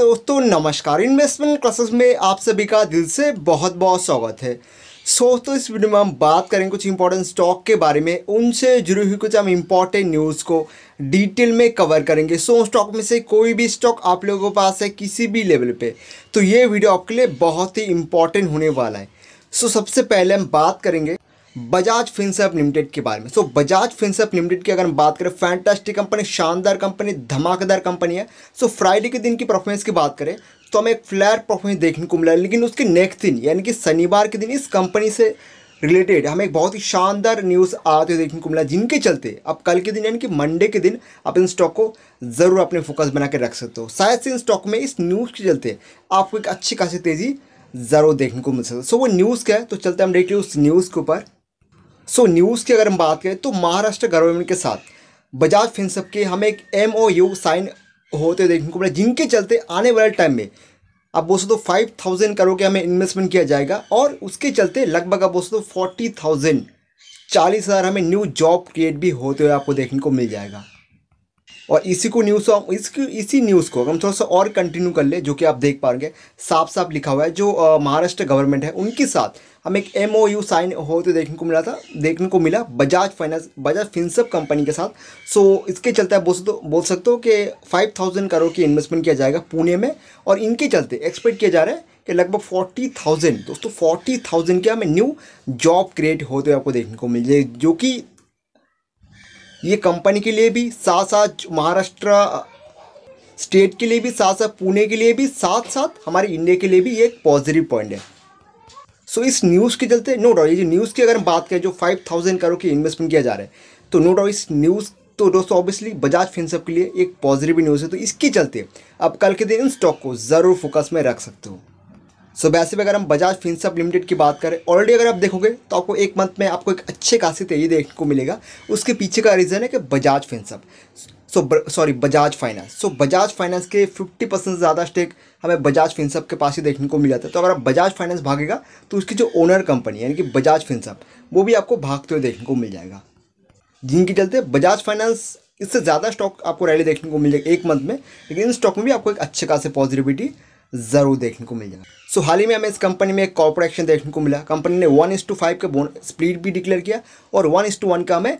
दोस्तों नमस्कार investment classes में आप सभी का दिल से बहुत बहुत स्वागत है सो तो इस वीडियो में हम बात करेंगे कुछ इंपॉर्टेंट स्टॉक के बारे में उनसे जुड़ी हुई कुछ हम इंपॉर्टेंट न्यूज़ को डिटेल में कवर करेंगे सो so, स्टॉक में से कोई भी स्टॉक आप लोगों के पास है किसी भी लेवल पर तो ये वीडियो आपके लिए बहुत ही इंपॉर्टेंट होने वाला है सो so, सबसे पहले हम बात करेंगे बजाज फिनसर्व लिमिटेड के बारे में so so, Bajaj Finserv limited की अगर हम बात करें फैंटास्टिक कंपनी शानदार कंपनी धमाकेदार कंपनी है सो so, फ्राइडे के दिन की परफॉर्मेंस की बात करें तो हमें एक फ्लैट परफॉर्मेंस देखने को मिला लेकिन उसके नेक्स्ट दिन यानी कि शनिवार के दिन इस कंपनी से रिलेटेड हमें एक बहुत ही शानदार न्यूज़ आते हुए देखने को मिला जिनके चलते अब कल के दिन यानी कि मंडे के दिन आप इन स्टॉक को ज़रूर अपने फोकस बना के रख सकते हो शायद से इन स्टॉक में इस न्यूज़ के चलते आपको एक अच्छी खासी तेज़ी ज़रूर देखने को मिल सकता है सो वो न्यूज़ क्या है तो चलते हम डेटली उस न्यूज़ के ऊपर सो न्यूज़ की अगर हम बात करें तो महाराष्ट्र गवर्नमेंट के साथ बजाज फिनसअप के हमें एक एम ओ यू साइन होते देखने को मिला जिनके चलते आने वाले टाइम में अब बोल सकते फाइव थाउजेंड करोड़ के हमें इन्वेस्टमेंट किया जाएगा और उसके चलते लगभग अब बोल सकते फोर्टी थाउजेंड चालीस हज़ार हमें न्यू जॉब क्रिएट भी होते हुए आपको देखने को मिल जाएगा और इसी को न्यूज़ को इसकी इसी न्यूज़ को हम थोड़ा सा और कंटिन्यू कर ले जो कि आप देख पाएंगे साफ साफ लिखा हुआ है जो महाराष्ट्र गवर्नमेंट है उनके साथ हम एक एम ओ यू साइन होते देखने को मिला था देखने को मिला बजाज फाइनेंस बजाज फिनसअप कंपनी के साथ सो इसके चलते आप बोल सकते बोल सकते हो कि फाइव थाउजेंड करोड़ की इन्वेस्टमेंट किया जाएगा पुणे में और इनके चलते एक्सपेक्ट किया जा रहा है कि लगभग फोर्टी थाउजेंड दोस्तों फोर्टी थाउजेंड के हमें न्यू जॉब क्रिएट होते हुए आपको देखने को मिल जाए जो कि ये कंपनी के लिए भी साथ साथ महाराष्ट्र स्टेट के लिए भी साथ साथ पुणे के लिए भी साथ साथ हमारे इंडिया के लिए भी ये एक पॉजिटिव पॉइंट है सो so, इस न्यूज़ के चलते नो डाउट ये न्यूज़ की अगर हम बात करें जो फाइव थाउजेंड करोड़ की इन्वेस्टमेंट किया जा रहा है तो नो डाउट इस न्यूज़ तो दोस्तों ऑब्वियसली बजाज फिनसअप के लिए एक पॉजिटिव न्यूज़ है तो इसके चलते आप कल के दिन इन स्टॉक को ज़रूर फोकस में रख सकते हो सो वैसे भी अगर हम बजाज फिनसअप लिमिटेड की बात करें ऑलरेडी अगर आप देखोगे तो आपको एक मंथ में आपको एक अच्छे खासी तेजी देखने को मिलेगा उसके पीछे का रीज़न है कि Bajaj Finserv so sorry Bajaj Finance so Bajaj Finance के 50 परसेंट ज़्यादा स्टेक हमें बजाज फिनसअप के पास ही देखने को मिल जाता है तो अगर आप बजाज फाइनेंस भागेगा तो उसकी जो ओनर कंपनी यानी कि बजाज फिनसअप वो भी आपको भागते हुए देखने को मिल जाएगा जिनके चलते बजाज फाइनेंस इससे ज़्यादा स्टॉक आपको रैली देखने को मिल जाएगी एक मंथ में लेकिन इन स्टॉक में भी आपको एक अच्छे खासे पॉजिटिविटी ज़रूर देखने को मिल जाएगा सो so, हाल ही में हमें इस कंपनी में एक कॉर्पोरेट एक्शन देखने को मिला कंपनी ने वन इंस टू फाइव का बोन स्प्लिट भी डिक्लेयर किया और वन इंस टू वन का हमें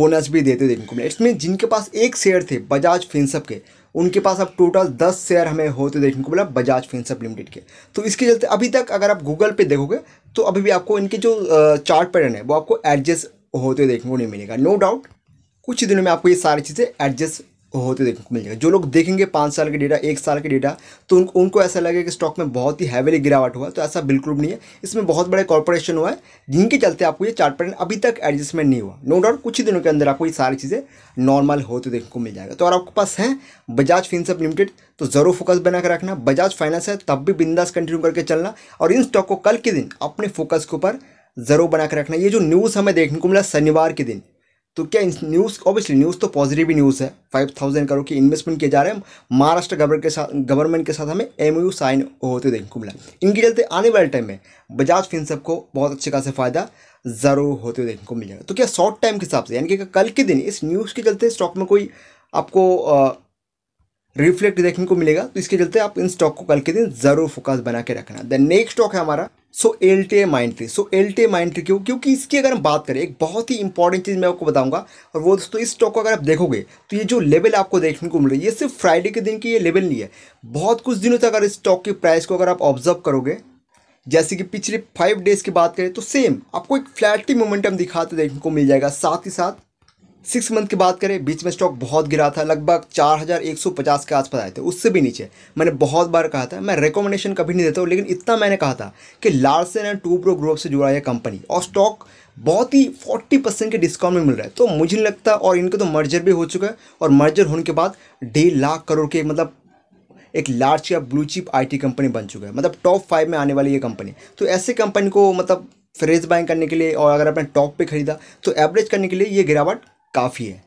बोनस भी देते देखने को मिला इसमें जिनके पास एक शेयर थे बजाज फिनसअप के उनके पास अब टोटल दस शेयर हमें होते देखने को मिला बजाज फिनसअप लिमिटेड के तो इसके चलते अभी तक अगर आप गूगल पे देखोगे तो अभी भी आपको इनके जो चार्ट पैटर्न है वो आपको एडजस्ट होते देखने को नहीं मिलेगा नो डाउट कुछ दिनों में आपको ये सारी चीज़ें एडजस्ट होते देखने को मिल जाएगा जो लोग देखेंगे पाँच साल के डेटा एक साल के डेटा तो उनको उनको ऐसा लगेगा कि स्टॉक में बहुत ही हैवीली गिरावट हुआ तो ऐसा बिल्कुल नहीं है इसमें बहुत बड़े कॉर्पोरेशन हुआ है जिनके चलते आपको ये चार्ट पैटर्न अभी तक एडजस्टमेंट नहीं हुआ नो डाउट कुछ ही दिनों के अंदर आपको ये सारी चीज़ें नॉर्मल होते देखने को मिल जाएगा तो और आपके पास है बजाज फिनसअप लिमिटेड तो ज़रूर फोकस बनाकर रखना बजाज फाइनेंस है तब भी बिंदास कंटिन्यू करके चलना और इन स्टॉक को कल के दिन अपने फोकस के ऊपर ज़रूर बनाकर रखना ये जो न्यूज़ हमें देखने को मिला शनिवार के दिन तो क्या न्यूज़ ऑब्वियसली न्यूज़ तो पॉजिटिव ही न्यूज़ है फाइव थाउजेंड करोड़ की इन्वेस्टमेंट किए जा रहे हैं महाराष्ट्र गवर्नमेंट के साथ गवर्नमेंट के साथ हमें यू साइन होते देखने को मिला इनके चलते आने वाले टाइम में बजाज सब को बहुत अच्छे खासा फ़ायदा ज़रूर होते देखने को मिलेगा तो क्या शॉर्ट टाइम के हिसाब से यानी कि कल के दिन इस न्यूज़ के चलते स्टॉक में कोई आपको रिफ्लेक्ट देखने को मिलेगा तो इसके चलते आप इन स्टॉक को कल के दिन ज़रूर फोकस बना के रखना द नेक्स्ट स्टॉक है हमारा so L T A Mindtree so L T A Mindtree क्यों क्योंकि इसकी अगर हम बात करें एक बहुत ही इंपॉर्टेंट चीज़ मैं आपको बताऊंगा और वो दोस्तों इस स्टॉक को अगर आप देखोगे तो ये जो लेवल आपको देखने को मिल रही है ये सिर्फ फ्राइडे के दिन की ये लेवल नहीं है बहुत कुछ दिनों तक अगर इस स्टॉक की प्राइस को अगर आप ऑब्जर्व करोगे जैसे कि पिछले फाइव डेज़ की बात करें तो सेम आपको एक फ्लैटी मोमेंटम दिखाते देखने को मिल जाएगा साथ ही साथ सिक्स मंथ की बात करें बीच में स्टॉक बहुत गिरा था लगभग 4150 के आसपास आए थे उससे भी नीचे मैंने बहुत बार कहा था मैं रिकमेंडेशन कभी नहीं देता हूँ लेकिन इतना मैंने कहा था कि Larsen and Toubro group से जुड़ा यह कंपनी और स्टॉक बहुत ही 40 परसेंट के डिस्काउंट में मिल रहा है तो मुझे नहीं लगता और इनके तो मर्जर भी हो चुका है और मर्जर होने के बाद डेढ़ लाख करोड़ के मतलब एक लार्ज या ब्लू चिप आईटी कंपनी बन चुका है मतलब टॉप फाइव में आने वाली ये कंपनी तो ऐसे कंपनी को मतलब फ्रेज बाइंग करने के लिए और अगर आपने टॉप पे खरीदा तो एवरेज करने के लिए ये गिरावट काफ़ी है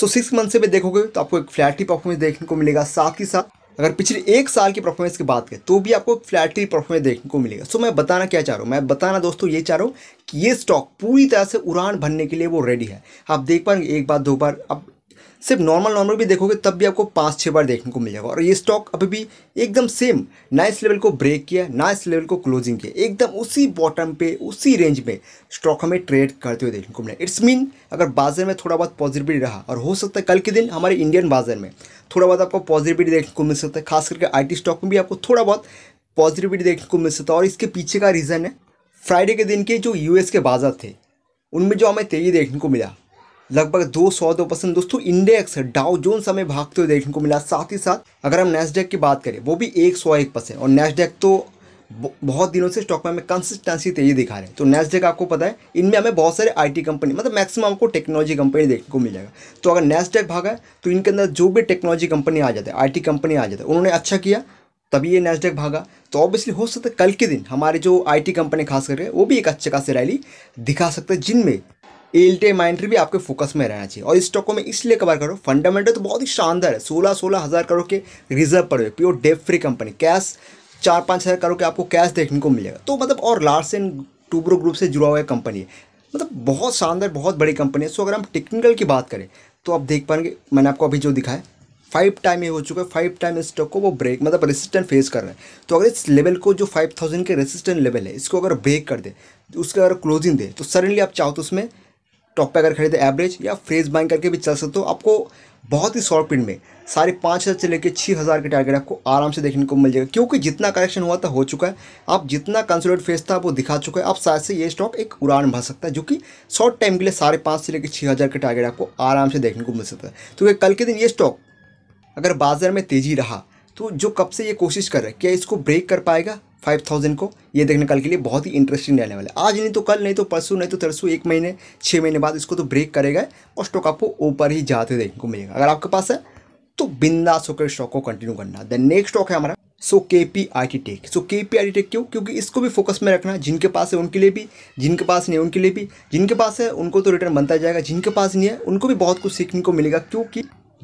सो सिक्स मंथ से भी देखोगे तो आपको एक फ्लैटी परफॉर्मेंस देखने को मिलेगा साथ ही साथ अगर पिछले एक साल की परफॉर्मेंस की बात करें तो भी आपको फ्लैटी परफॉर्मेंस देखने को मिलेगा सो मैं बताना क्या चाह रहा हूँ मैं बताना दोस्तों ये चाह रहा हूँ कि ये स्टॉक पूरी तरह से उड़ान भरने के लिए वो रेडी है आप देख पाएंगे एक बार दो बार अब सिर्फ नॉर्मल नॉर्मल भी देखोगे तब भी आपको पाँच छः बार देखने को मिल जाएगा और ये स्टॉक अभी भी एकदम सेम नाइस लेवल को ब्रेक किया नाइस लेवल को क्लोजिंग किया एकदम उसी बॉटम पे उसी रेंज में स्टॉक हमें ट्रेड करते हुए देखने को मिला इट्स मीन अगर बाजार में थोड़ा बहुत पॉजिटिविटी रहा और हो सकता है कल के दिन हमारे इंडियन बाजार में थोड़ा बहुत आपको पॉजिटिविटी देखने को मिल सकता है खास करके आई स्टॉक में भी आपको थोड़ा बहुत पॉजिटिविटी देखने को मिल सकता है और इसके पीछे का रीज़न है फ्राइडे के दिन के जो यू के बाजार थे उनमें जो हमें तेज़ी देखने को मिला लगभग दो सौ दो परसेंट दोस्तों इंडेक्स डाउ जोन हमें भागते हुए देखने को मिला साथ ही साथ अगर हम नेस्डेक की बात करें वो भी एक सौ एक परसेंट और नेस्डेक तो बहुत दिनों से स्टॉक में हमें कंसिस्टेंसी तेजी दिखा रहे हैं तो नेस्डेक आपको पता है इनमें हमें बहुत सारे आईटी कंपनी मतलब मैक्सिमम आपको टेक्नोलॉजी कंपनी देखने को मिल जाएगा तो अगर नेस्डेक भागा है तो इनके अंदर जो भी टेक्नोलॉजी कंपनी आ जाता है टी कंपनी आ जाते है उन्होंने अच्छा किया तभी ये नेस्डेक भागा तो ऑब्वियसली हो सकता है कल के दिन हमारे जो आईटी कंपनी खास करके वो भी एक अच्छे खासी रैली दिखा सकते हैं जिनमें एल्टे माइंड्री भी आपके फोकस में रहना चाहिए और इस स्टॉक को मैं इसलिए कवर करूँ फंडामेंटल तो बहुत ही शानदार है सोलह सोलह हज़ार करोड़ के रिजर्व पड़े हुए pure debt free company cash चार पाँच हज़ार करोड़ के आपको कैश देखने को मिलेगा तो मतलब और लार्स एंड टूब्रो ग्रुप से जुड़ा हुआ कंपनी है मतलब बहुत शानदार बहुत बड़ी कंपनी है सो अगर हम टेक्निकल की बात करें तो आप देख पाएंगे मैंने आपको अभी जो दिखाया फाइव टाइम ये हो चुका है फाइव टाइम इस स्टॉक को वो ब्रेक मतलब रेसिस्टेंट फेस कर रहे हैं तो अगर इस लेवल को जो फाइव थाउजेंड के रेसिस्टेंट लेवल है इसको अगर ब्रेक कर दे उसका अगर क्लोजिंग दे तो सडनली आप चाहो तो उसमें टॉप पे अगर खरीदे एवरेज या फ्रेज बाइंग करके भी चल सकते हो आपको बहुत ही शॉर्ट पिंड में साढ़े पाँच हज़ार से लेकर छः हज़ार के टारगेट आपको आराम से देखने को मिल जाएगा क्योंकि जितना करेक्शन हुआ था हो चुका है आप जितना कंसोलिडेट फेस था वो दिखा चुका है आप शायद से ये स्टॉक एक उड़ान भर सकता है जो कि शॉर्ट टाइम के लिए साढ़े पाँच से लेकर छः हज़ार के टारगेट आपको आराम से देखने को मिल सकता है तो कल के दिन ये स्टॉक अगर बाजार में तेज़ी रहा तो जो कब से ये कोशिश कर रहा है क्या इसको ब्रेक कर पाएगा फाइव थाउजेंड को ये देखने कल के लिए बहुत ही इंटरेस्टिंग रहने वाला है आज नहीं तो कल नहीं तो परसों नहीं तो तरसों एक महीने छः महीने बाद इसको तो ब्रेक करेगा और स्टॉक आपको ऊपर ही जाते देखने को मिलेगा अगर आपके पास है तो बिंदास होकर स्टॉक को कंटिन्यू करना देन नेक्स्ट स्टॉक है हमारा so K P I T tech so K P I T take क्यों क्योंकि इसको भी फोकस में रखना जिनके पास है उनके लिए भी जिनके पास नहीं है उनके लिए भी जिनके पास है उनको तो रिटर्न बनता जाएगा जिनके पास नहीं है उनको भी बहुत कुछ सीखने को मिलेगा क्योंकि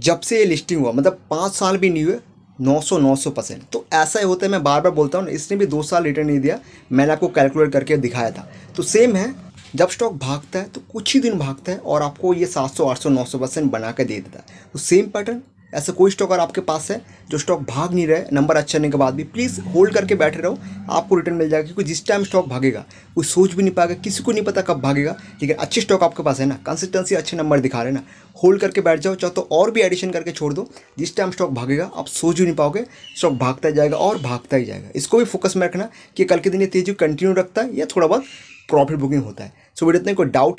जब से ये लिस्टिंग हुआ मतलब पाँच साल भी नहीं हुए 900 सौ परसेंट तो ऐसा ही होता है मैं बार बार बोलता हूँ इसने भी दो साल रिटर्न नहीं दिया मैंने आपको कैलकुलेट करके दिखाया था तो सेम है जब स्टॉक भागता है तो कुछ ही दिन भागता है और आपको ये 700 800 900 परसेंट बना के दे देता है तो सेम पैटर्न ऐसे कोई स्टॉक अगर आपके पास है जो स्टॉक भाग नहीं रहे नंबर अच्छे आने के बाद भी प्लीज़ होल्ड करके बैठे रहो आपको रिटर्न मिल जाएगा क्योंकि जिस टाइम स्टॉक भागेगा वो सोच भी नहीं पाएगा किसी को नहीं पता कब भागेगा लेकिन अच्छे स्टॉक आपके पास है ना कंसिस्टेंसी अच्छे नंबर दिखा रहे ना होल्ड करके बैठ जाओ चाहे तो और भी एडिशन करके छोड़ दो जिस टाइम स्टॉक भागेगा आप सोच भी नहीं पाओगे स्टॉक भागता ही जाएगा और भागता ही जाएगा इसको भी फोकस में रखना कि कल के दिन ये तेजी कंटिन्यू रखता है या थोड़ा बहुत प्रॉफिट बुकिंग होता है सो वीडियो इतने कोई डाउट